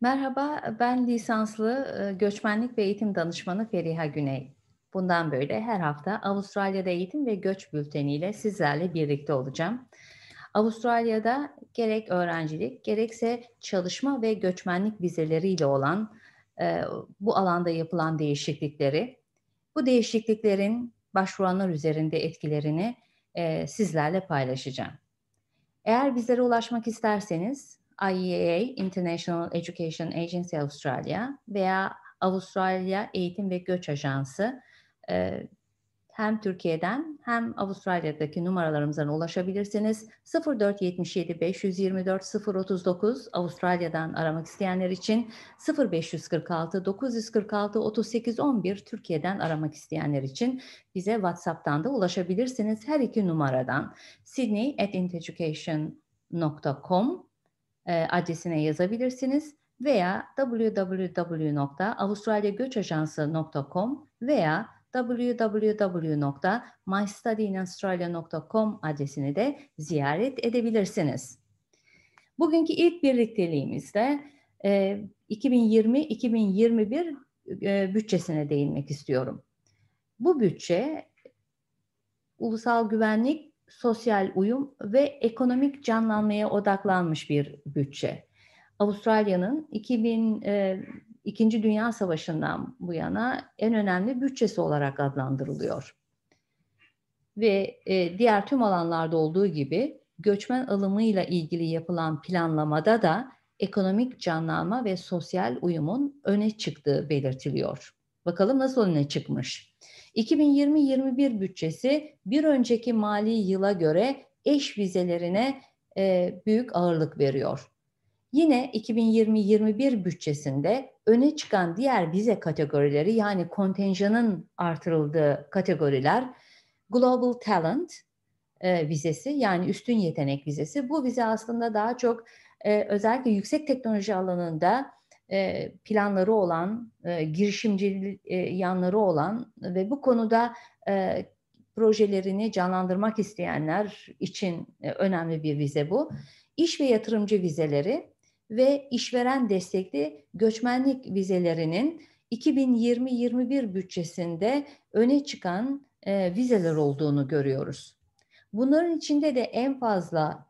Merhaba, ben lisanslı göçmenlik ve eğitim danışmanı Feriha Güney. Bundan böyle her hafta Avustralya'da eğitim ve göç bülteniyle sizlerle birlikte olacağım. Avustralya'da gerek öğrencilik gerekse çalışma ve göçmenlik vizeleriyle olan bu alanda yapılan değişiklikleri, bu değişikliklerin başvuranlar üzerinde etkilerini sizlerle paylaşacağım. Eğer bizlere ulaşmak isterseniz IEA, International Education Agency Australia veya Avustralya Eğitim ve Göç Ajansı e, hem Türkiye'den hem Avustralya'daki numaralarımızdan ulaşabilirsiniz. 0477 524 039 Avustralya'dan aramak isteyenler için 0546 946 38 11 Türkiye'den aramak isteyenler için bize WhatsApp'tan da ulaşabilirsiniz. Her iki numaradan sydney at inteducation.com e, adresine yazabilirsiniz veya www.avustralyagoçajansı.com veya www.mystudyinaustralia.com adresini de ziyaret edebilirsiniz. Bugünkü ilk birlikteliğimizde 2020-2021 e, e, bütçesine değinmek istiyorum. Bu bütçe ulusal güvenlik sosyal uyum ve ekonomik canlanmaya odaklanmış bir bütçe. Avustralya'nın 2000 e, Dünya Savaşı'ndan bu yana en önemli bütçesi olarak adlandırılıyor. Ve e, diğer tüm alanlarda olduğu gibi göçmen alımıyla ilgili yapılan planlamada da ekonomik canlanma ve sosyal uyumun öne çıktığı belirtiliyor. Bakalım nasıl öne çıkmış? 2020-21 bütçesi bir önceki mali yıla göre eş vizelerine e, büyük ağırlık veriyor. Yine 2020-21 bütçesinde öne çıkan diğer vize kategorileri yani kontenjanın artırıldığı kategoriler Global Talent e, vizesi yani üstün yetenek vizesi. Bu vize aslında daha çok e, özellikle yüksek teknoloji alanında e, planları olan, e, girişimci e, yanları olan ve bu konuda e, projelerini canlandırmak isteyenler için önemli bir vize bu. İş ve yatırımcı vizeleri ve işveren destekli göçmenlik vizelerinin 2020-21 bütçesinde öne çıkan vizeler olduğunu görüyoruz. Bunların içinde de en fazla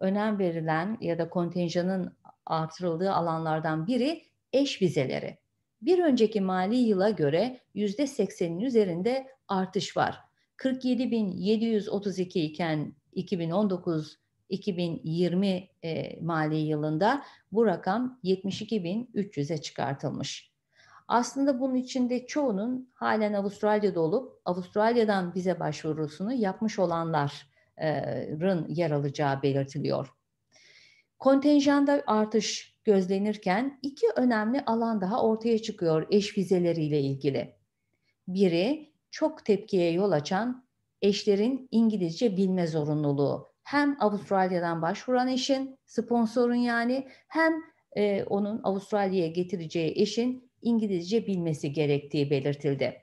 önem verilen ya da kontenjanın artırıldığı alanlardan biri eş vizeleri. Bir önceki mali yıla göre %80'in üzerinde artış var. 47.732 iken 2019 2020 e, mali yılında bu rakam 72.300'e çıkartılmış. Aslında bunun içinde çoğunun halen Avustralya'da olup Avustralya'dan bize başvurusunu yapmış olanların e, yer alacağı belirtiliyor. Kontenjanda artış gözlenirken iki önemli alan daha ortaya çıkıyor eş vizeleriyle ilgili. Biri çok tepkiye yol açan eşlerin İngilizce bilme zorunluluğu. Hem Avustralya'dan başvuran eşin, sponsorun yani hem e, onun Avustralya'ya getireceği eşin İngilizce bilmesi gerektiği belirtildi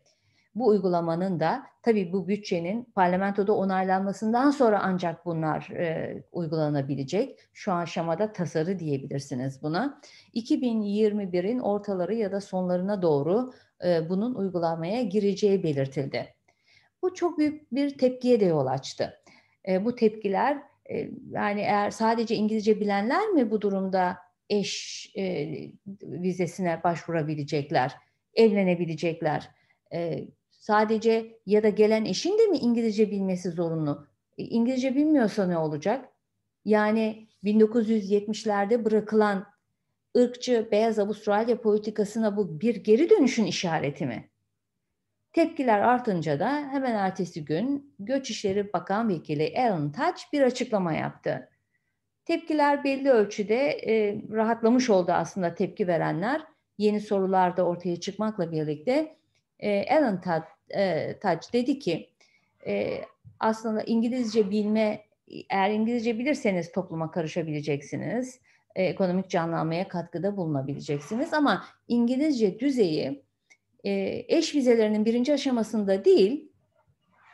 bu uygulamanın da tabii bu bütçenin parlamentoda onaylanmasından sonra ancak bunlar e, uygulanabilecek. Şu aşamada tasarı diyebilirsiniz buna. 2021'in ortaları ya da sonlarına doğru e, bunun uygulamaya gireceği belirtildi. Bu çok büyük bir tepkiye de yol açtı. E, bu tepkiler e, yani eğer sadece İngilizce bilenler mi bu durumda eş e, vizesine başvurabilecekler, evlenebilecekler? E, sadece ya da gelen eşin de mi İngilizce bilmesi zorunlu? E, İngilizce bilmiyorsa ne olacak? Yani 1970'lerde bırakılan ırkçı beyaz Avustralya politikasına bu bir geri dönüşün işareti mi? Tepkiler artınca da hemen ertesi gün Göç İşleri Bakan Vekili Alan Touch bir açıklama yaptı. Tepkiler belli ölçüde e, rahatlamış oldu aslında tepki verenler. Yeni sorular da ortaya çıkmakla birlikte e, Alan e, Taç dedi ki e, aslında İngilizce bilme eğer İngilizce bilirseniz topluma karışabileceksiniz. E, ekonomik canlanmaya katkıda bulunabileceksiniz ama İngilizce düzeyi e, eş vizelerinin birinci aşamasında değil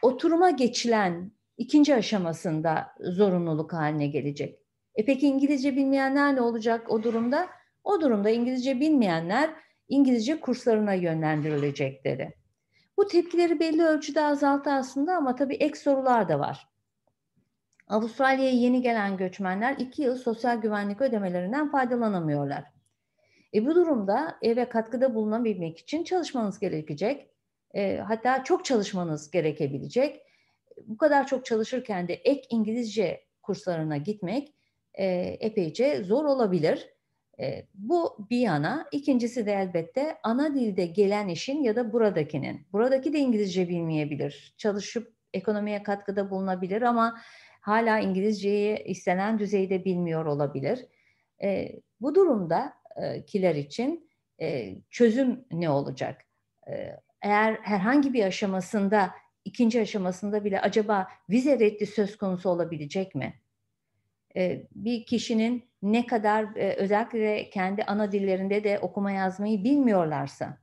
oturuma geçilen ikinci aşamasında zorunluluk haline gelecek. E peki İngilizce bilmeyenler ne olacak o durumda? O durumda İngilizce bilmeyenler İngilizce kurslarına yönlendirilecekleri. Bu tepkileri belli ölçüde azalttı aslında ama tabii ek sorular da var. Avustralya'ya yeni gelen göçmenler iki yıl sosyal güvenlik ödemelerinden faydalanamıyorlar. E bu durumda eve katkıda bulunabilmek için çalışmanız gerekecek. E, hatta çok çalışmanız gerekebilecek. Bu kadar çok çalışırken de ek İngilizce kurslarına gitmek e, epeyce zor olabilir. Bu bir yana. İkincisi de elbette ana dilde gelen işin ya da buradakinin. Buradaki de İngilizce bilmeyebilir. Çalışıp ekonomiye katkıda bulunabilir ama hala İngilizceyi istenen düzeyde bilmiyor olabilir. Bu durumda kiler için çözüm ne olacak? Eğer herhangi bir aşamasında, ikinci aşamasında bile acaba vize reddi söz konusu olabilecek mi? Bir kişinin ne kadar e, özellikle kendi ana dillerinde de okuma yazmayı bilmiyorlarsa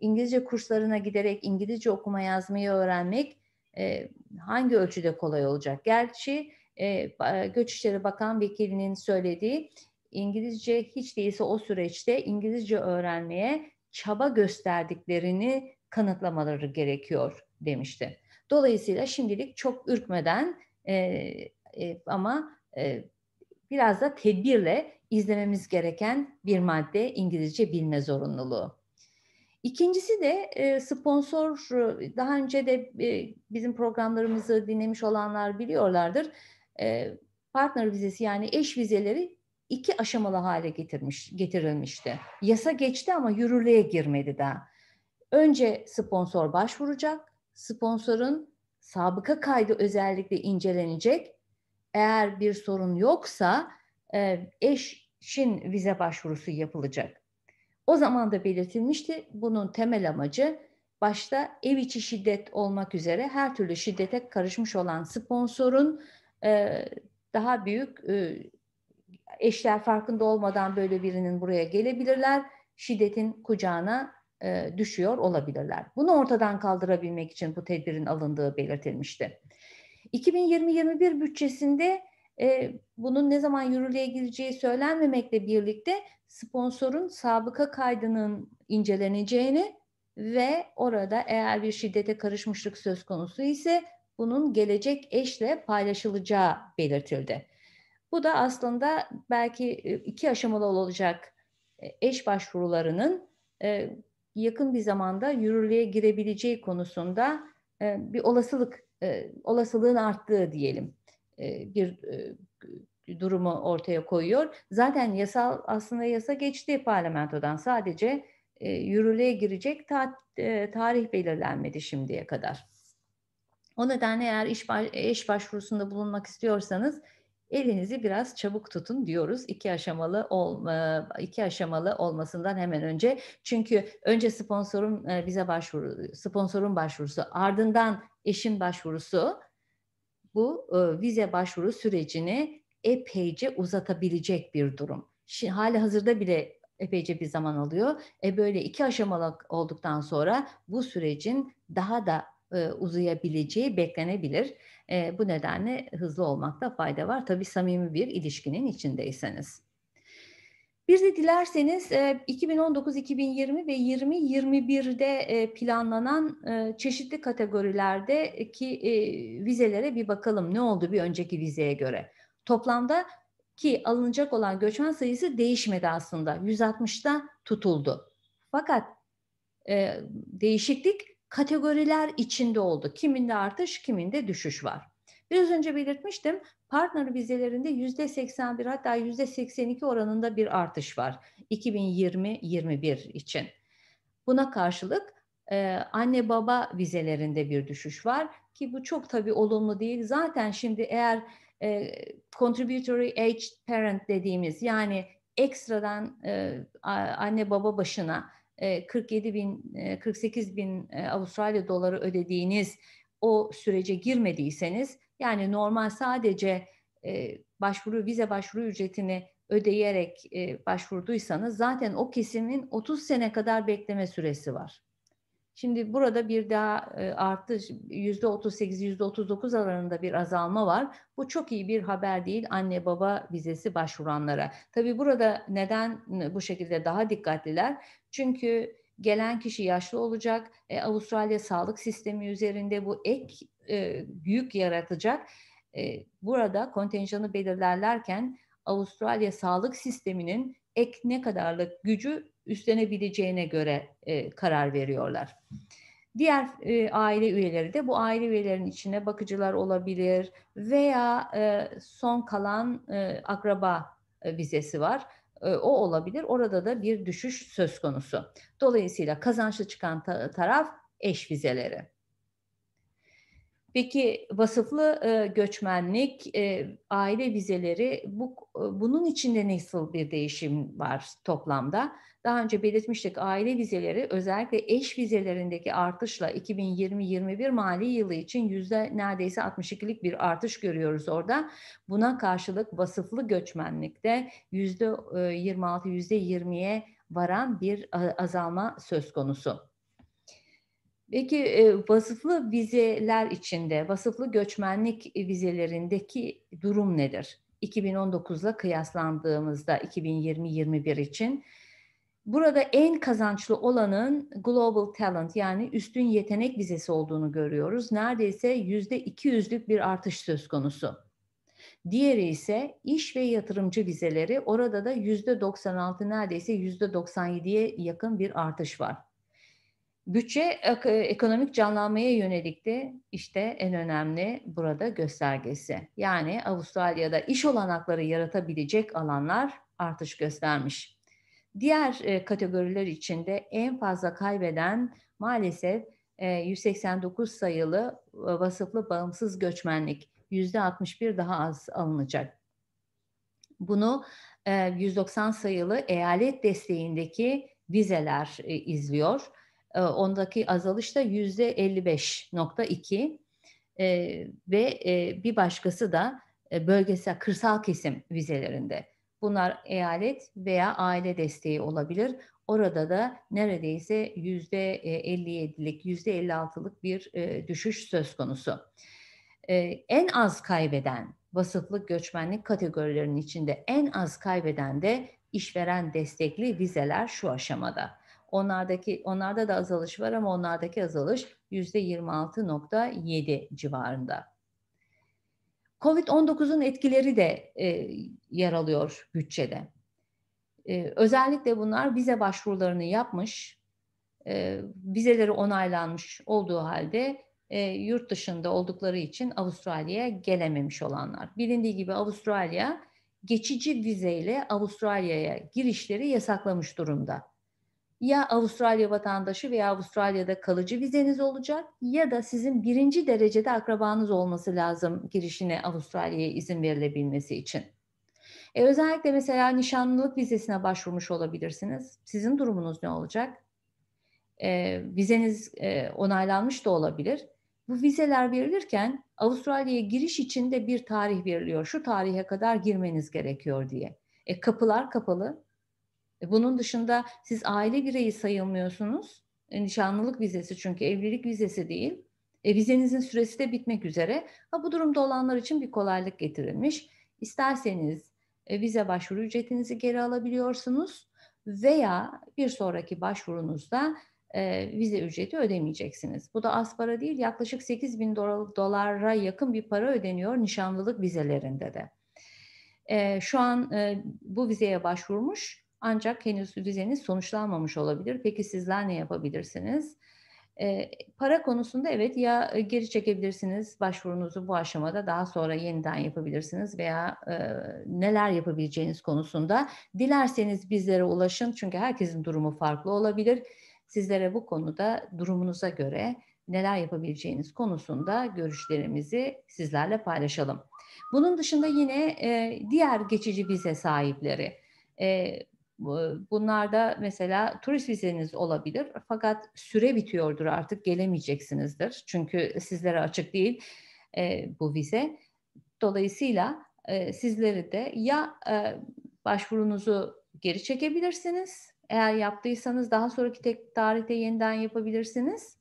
İngilizce kurslarına giderek İngilizce okuma yazmayı öğrenmek e, hangi ölçüde kolay olacak? Gerçi e, Göç İşleri Bakan Vekilinin söylediği İngilizce hiç değilse o süreçte İngilizce öğrenmeye çaba gösterdiklerini kanıtlamaları gerekiyor demişti. Dolayısıyla şimdilik çok ürkmeden e, e, ama e, biraz da tedbirle izlememiz gereken bir madde İngilizce bilme zorunluluğu. İkincisi de e, sponsor, e, daha önce de e, bizim programlarımızı dinlemiş olanlar biliyorlardır. Partner vizesi yani eş vizeleri iki aşamalı hale getirmiş, getirilmişti. Yasa geçti ama yürürlüğe girmedi daha. Önce sponsor başvuracak, sponsorun sabıka kaydı özellikle incelenecek eğer bir sorun yoksa e, eşin vize başvurusu yapılacak. O zaman da belirtilmişti bunun temel amacı başta ev içi şiddet olmak üzere her türlü şiddete karışmış olan sponsorun e, daha büyük e, eşler farkında olmadan böyle birinin buraya gelebilirler. Şiddetin kucağına e, düşüyor olabilirler. Bunu ortadan kaldırabilmek için bu tedbirin alındığı belirtilmişti. 2020 2021 bütçesinde e, bunun ne zaman yürürlüğe gireceği söylenmemekle birlikte sponsorun sabıka kaydının inceleneceğini ve orada eğer bir şiddete karışmışlık söz konusu ise bunun gelecek eşle paylaşılacağı belirtildi. Bu da aslında belki e, iki aşamalı olacak e, eş başvurularının e, yakın bir zamanda yürürlüğe girebileceği konusunda bir olasılık olasılığın arttığı diyelim bir durumu ortaya koyuyor. Zaten yasal aslında yasa geçti parlamentodan sadece e, yürürlüğe girecek tarih belirlenmedi şimdiye kadar. O nedenle eğer iş, baş, iş başvurusunda bulunmak istiyorsanız elinizi biraz çabuk tutun diyoruz iki aşamalı olma, e, iki aşamalı olmasından hemen önce çünkü önce sponsorun e, bize başvuru sponsorun başvurusu ardından eşin başvurusu bu e, vize başvuru sürecini epeyce uzatabilecek bir durum. Şimdi, hali hazırda bile epeyce bir zaman alıyor. E böyle iki aşamalı olduktan sonra bu sürecin daha da e, uzayabileceği beklenebilir. E, bu nedenle hızlı olmakta fayda var. Tabii samimi bir ilişkinin içindeyseniz. Bir de dilerseniz 2019-2020 e, ve 2021'de planlanan çeşitli kategorilerdeki vizelere bir bakalım ne oldu bir önceki vizeye göre. Toplamda ki alınacak olan göçmen sayısı değişmedi aslında. 160'da tutuldu. Fakat değişiklik kategoriler içinde oldu. Kiminde artış, kiminde düşüş var. Biraz önce belirtmiştim partner vizelerinde 81 hatta 82 oranında bir artış var 2020-21 için. Buna karşılık e, anne baba vizelerinde bir düşüş var ki bu çok tabii olumlu değil. Zaten şimdi eğer e, contributory aged parent dediğimiz yani ekstradan e, anne baba başına 47 e, bin, 48 e, bin e, Avustralya doları ödediğiniz o sürece girmediyseniz yani normal sadece başvuru vize başvuru ücretini ödeyerek başvurduysanız zaten o kesimin 30 sene kadar bekleme süresi var. Şimdi burada bir daha arttı yüzde 38 yüzde 39 alanında bir azalma var. Bu çok iyi bir haber değil anne baba vizesi başvuranlara. Tabii burada neden bu şekilde daha dikkatliler? Çünkü gelen kişi yaşlı olacak. E, Avustralya sağlık sistemi üzerinde bu ek e, yük yaratacak. E, burada kontenjanı belirlerlerken Avustralya sağlık sisteminin ek ne kadarlık gücü üstlenebileceğine göre e, karar veriyorlar. Diğer e, aile üyeleri de bu aile üyelerinin içine bakıcılar olabilir veya e, son kalan e, akraba e, vizesi var o olabilir. Orada da bir düşüş söz konusu. Dolayısıyla kazançlı çıkan taraf eş vizeleri. Peki vasıflı e, göçmenlik, e, aile vizeleri bu e, bunun içinde nasıl bir değişim var toplamda? Daha önce belirtmiştik aile vizeleri özellikle eş vizelerindeki artışla 2020-21 mali yılı için yüzde neredeyse 62'lik bir artış görüyoruz orada. Buna karşılık vasıflı göçmenlikte yüzde 26-20'ye e, varan bir e, azalma söz konusu. Peki e, vasıflı vizeler içinde, vasıflı göçmenlik vizelerindeki durum nedir? 2019'la kıyaslandığımızda 2020-21 için burada en kazançlı olanın Global Talent yani üstün yetenek vizesi olduğunu görüyoruz. Neredeyse yüzde %200'lük bir artış söz konusu. Diğeri ise iş ve yatırımcı vizeleri orada da yüzde %96 neredeyse yüzde %97'ye yakın bir artış var. Bütçe e, ekonomik canlanmaya yönelik de işte en önemli burada göstergesi. Yani Avustralya'da iş olanakları yaratabilecek alanlar artış göstermiş. Diğer e, kategoriler içinde en fazla kaybeden maalesef 189 e, sayılı vasıflı bağımsız göçmenlik %61 daha az alınacak. Bunu 190 sayılı eyalet desteğindeki vizeler izliyor. Ee, ondaki azalış da yüzde 55.2 ee, ve e, bir başkası da e, bölgesel kırsal kesim vizelerinde. Bunlar eyalet veya aile desteği olabilir. Orada da neredeyse yüzde 57'lik, e, yüzde 56'lık bir düşüş söz konusu. Ee, en az kaybeden vasıflı göçmenlik kategorilerinin içinde en az kaybeden de işveren destekli vizeler şu aşamada. Onlardaki onlarda da azalış var ama onlardaki azalış %26.7 civarında. Covid-19'un etkileri de e, yer alıyor bütçede. E, özellikle bunlar vize başvurularını yapmış, e, vizeleri onaylanmış olduğu halde e, yurt dışında oldukları için Avustralya'ya gelememiş olanlar. Bilindiği gibi Avustralya geçici vizeyle Avustralya'ya girişleri yasaklamış durumda ya Avustralya vatandaşı veya Avustralya'da kalıcı vizeniz olacak ya da sizin birinci derecede akrabanız olması lazım girişine Avustralya'ya izin verilebilmesi için. E özellikle mesela nişanlılık vizesine başvurmuş olabilirsiniz. Sizin durumunuz ne olacak? E, vizeniz e, onaylanmış da olabilir. Bu vizeler verilirken Avustralya'ya giriş için de bir tarih veriliyor. Şu tarihe kadar girmeniz gerekiyor diye. E, kapılar kapalı e, bunun dışında siz aile bireyi sayılmıyorsunuz. E, nişanlılık vizesi çünkü evlilik vizesi değil. E, vizenizin süresi de bitmek üzere. Ha, bu durumda olanlar için bir kolaylık getirilmiş. İsterseniz e, vize başvuru ücretinizi geri alabiliyorsunuz veya bir sonraki başvurunuzda e, vize ücreti ödemeyeceksiniz. Bu da az para değil yaklaşık 8 bin dolara yakın bir para ödeniyor nişanlılık vizelerinde de. E, şu an e, bu vizeye başvurmuş ancak henüz düzeniz sonuçlanmamış olabilir. Peki sizler ne yapabilirsiniz? E, para konusunda evet ya e, geri çekebilirsiniz başvurunuzu bu aşamada daha sonra yeniden yapabilirsiniz veya e, neler yapabileceğiniz konusunda dilerseniz bizlere ulaşın çünkü herkesin durumu farklı olabilir. Sizlere bu konuda durumunuza göre neler yapabileceğiniz konusunda görüşlerimizi sizlerle paylaşalım. Bunun dışında yine e, diğer geçici vize sahipleri e, Bunlarda mesela turist vizeniz olabilir fakat süre bitiyordur artık gelemeyeceksinizdir. Çünkü sizlere açık değil e, bu vize. Dolayısıyla e, sizleri de ya e, başvurunuzu geri çekebilirsiniz. Eğer yaptıysanız daha sonraki tek tarihte yeniden yapabilirsiniz.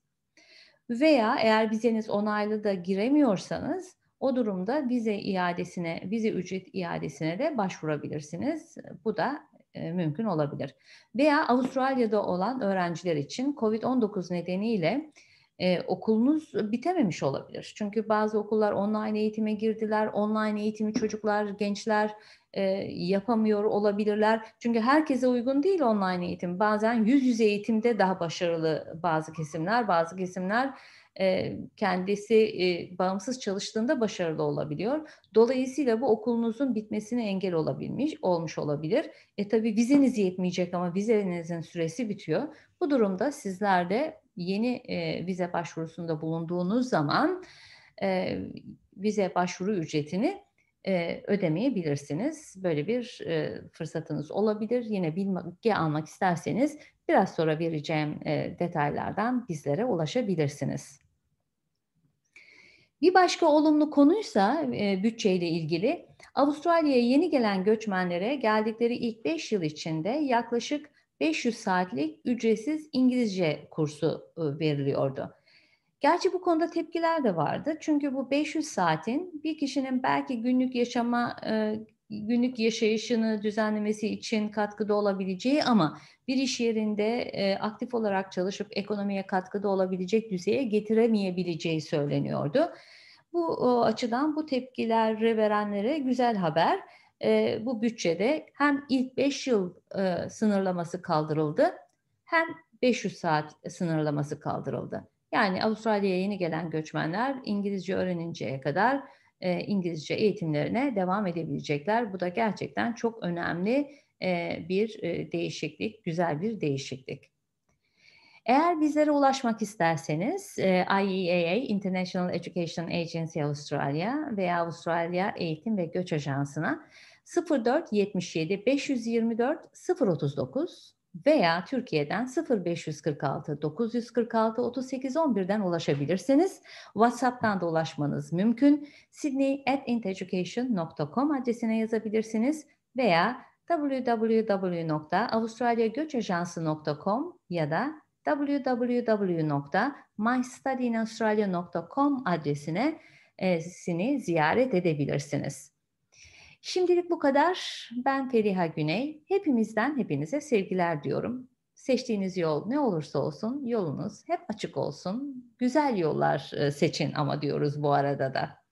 Veya eğer vizeniz onaylı da giremiyorsanız o durumda vize iadesine, vize ücret iadesine de başvurabilirsiniz. Bu da e, mümkün olabilir. Veya Avustralya'da olan öğrenciler için COVID-19 nedeniyle e, okulunuz bitememiş olabilir. Çünkü bazı okullar online eğitime girdiler. Online eğitimi çocuklar, gençler e, yapamıyor olabilirler. Çünkü herkese uygun değil online eğitim. Bazen yüz yüze eğitimde daha başarılı bazı kesimler, bazı kesimler kendisi bağımsız çalıştığında başarılı olabiliyor. Dolayısıyla bu okulunuzun bitmesine engel olabilmiş, olmuş olabilir. E tabi vizeniz yetmeyecek ama vizenizin süresi bitiyor. Bu durumda sizler de yeni vize başvurusunda bulunduğunuz zaman vize başvuru ücretini ödemeyebilirsiniz. Böyle bir fırsatınız olabilir. Yine bilgi almak isterseniz biraz sonra vereceğim detaylardan bizlere ulaşabilirsiniz. Bir başka olumlu konuysa e, bütçeyle ilgili Avustralya'ya yeni gelen göçmenlere geldikleri ilk 5 yıl içinde yaklaşık 500 saatlik ücretsiz İngilizce kursu e, veriliyordu. Gerçi bu konuda tepkiler de vardı. Çünkü bu 500 saatin bir kişinin belki günlük yaşama e, günlük yaşayışını düzenlemesi için katkıda olabileceği ama bir iş yerinde e, aktif olarak çalışıp ekonomiye katkıda olabilecek düzeye getiremeyebileceği söyleniyordu. Bu o açıdan bu tepkileri verenlere güzel haber. E, bu bütçede hem ilk 5 yıl e, sınırlaması kaldırıldı hem 500 saat sınırlaması kaldırıldı. Yani Avustralya'ya yeni gelen göçmenler İngilizce öğreninceye kadar e, İngilizce eğitimlerine devam edebilecekler. Bu da gerçekten çok önemli e, bir e, değişiklik, güzel bir değişiklik. Eğer bizlere ulaşmak isterseniz e, IEAA International Education Agency Australia veya Avustralya Eğitim ve Göç Ajansı'na 0477 524 039 veya Türkiye'den 0546 946 38 11'den ulaşabilirsiniz. WhatsApp'tan da ulaşmanız mümkün. Sydney at inteducation.com adresine yazabilirsiniz veya www.avustralyagöçajansı.com ya da www.mystudyinaustralia.com adresine e, ziyaret edebilirsiniz. Şimdilik bu kadar. Ben Feriha Güney. Hepimizden hepinize sevgiler diyorum. Seçtiğiniz yol ne olursa olsun yolunuz hep açık olsun. Güzel yollar e, seçin ama diyoruz bu arada da.